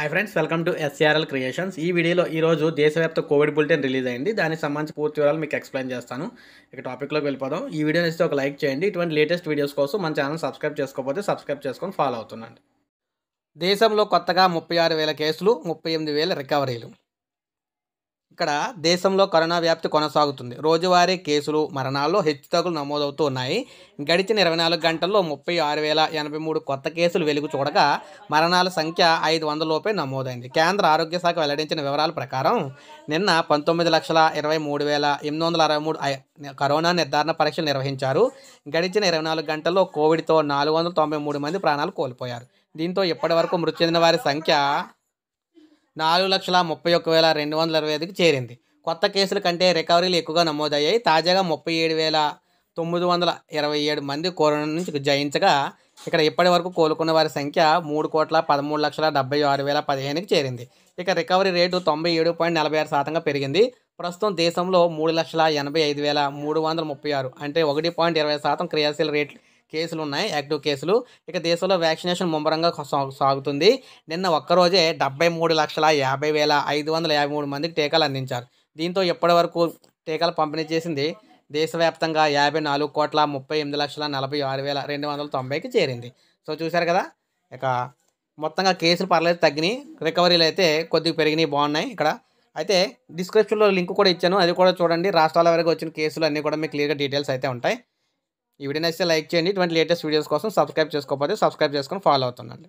hi friends welcome to SRL creations ఈ వీడియోలో ఈరోజు దేశవ్యాప్త కోవిడ్ బులెటిన్ రిలీజ్ అయింది దానికి సంబంధించి పూర్తి వివరాలు మీకు ఎక్స్ప్లెయిన్ చేస్తాను ఇక టాపిక్లోకి వెళ్ళిపోదాం ఈ వీడియో నచ్చితే ఒక లైక్ చేయండి ఇటువంటి లేటెస్ట్ వీడియోస్ కోసం మన ఛానల్ సబ్స్క్రైబ్ చేసుకోకపోతే సబ్స్క్రైబ్ చేసుకొని ఫాలో అవుతున్నాను దేశంలో కొత్తగా ముప్పై ఆరు వేల కేసులు ముప్పై ఎనిమిది వేల రికవరీలు ఇక్కడ దేశంలో కరోనా వ్యాప్తి కొనసాగుతుంది రోజువారీ కేసులు మరణాల్లో హెచ్చుతగ్గులు నమోదవుతూ ఉన్నాయి గడిచిన ఇరవై నాలుగు గంటల్లో ముప్పై ఆరు వేల ఎనభై మూడు కొత్త కేసులు వెలుగు చూడగా మరణాల సంఖ్య ఐదు వందలలోపే నమోదైంది కేంద్ర ఆరోగ్య శాఖ వెల్లడించిన వివరాల ప్రకారం నిన్న పంతొమ్మిది లక్షల ఇరవై మూడు వేల ఎనిమిది వందల అరవై మూడు కరోనా నిర్ధారణ పరీక్షలు నిర్వహించారు గడిచిన ఇరవై నాలుగు గంటల్లో కోవిడ్తో నాలుగు వందల తొంభై మూడు మంది ప్రాణాలు కోల్పోయారు దీంతో ఇప్పటి వరకు మృతి చెందిన వారి సంఖ్య నాలుగు లక్షల ముప్పై ఒక్క వేల రెండు వందల అరవై ఐదుకి చేరింది కొత్త కేసుల కంటే రికవరీలు ఎక్కువగా నమోదయ్యాయి తాజాగా ముప్పై ఏడు వేల తొమ్మిది వందల ఇరవై ఏడు మంది కరోనా నుంచి జయించగా ఇక్కడ ఇప్పటి వరకు కోలుకున్న వారి సంఖ్య మూడు కోట్ల పదమూడు లక్షల డెబ్బై ఆరు వేల పదిహేనుకి చేరింది ఇక రికవరీ రేటు తొంభై ఏడు పాయింట్ నలభై ఆరు శాతంగా పెరిగింది ప్రస్తుతం దేశంలో మూడు లక్షల ఎనభై ఐదు వేల మూడు వందల ముప్పై ఆరు అంటే ఒకటి పాయింట్ ఇరవై శాతం క్రియాశీల రేట్లు కేసులు ఉన్నాయి యాక్టివ్ కేసులు ఇక దేశంలో వ్యాక్సినేషన్ ముమ్మరంగా సాగుతుంది నిన్న ఒక్కరోజే డెబ్బై మూడు లక్షల యాభై వేల ఐదు వందల యాభై మూడు మందికి టీకాలు అందించారు దీంతో ఇప్పటి వరకు టీకాలు పంపిణీ చేసింది దేశవ్యాప్తంగా యాభై నాలుగు కోట్ల ముప్పై ఎనిమిది లక్షల నలభై ఆరు వేల రెండు వందల తొంభైకి చేరింది సో చూశారు కదా ఇక మొత్తంగా కేసులు పర్లేదు తగ్గినాయి రికవరీలు అయితే కొద్దిగా పెరిగినాయి బాగున్నాయి ఇక్కడ అయితే డిస్క్రిప్షన్లో లింక్ కూడా ఇచ్చాను అది కూడా చూడండి రాష్ట్రాల వరకు వచ్చిన కేసులు అన్నీ కూడా మీకు క్లియర్గా డీటెయిల్స్ అయితే ఉంటాయి ఈ వీడియో నచ్చితే లైక్ చేయండి ఇటువంటి లేటెస్ట్ వీడియోస్ కోసం సబ్స్క్రైబ్ చేసుకోకపోతే సబ్స్క్రైబ్ చేసుకొని ఫాలో అవుతుందండి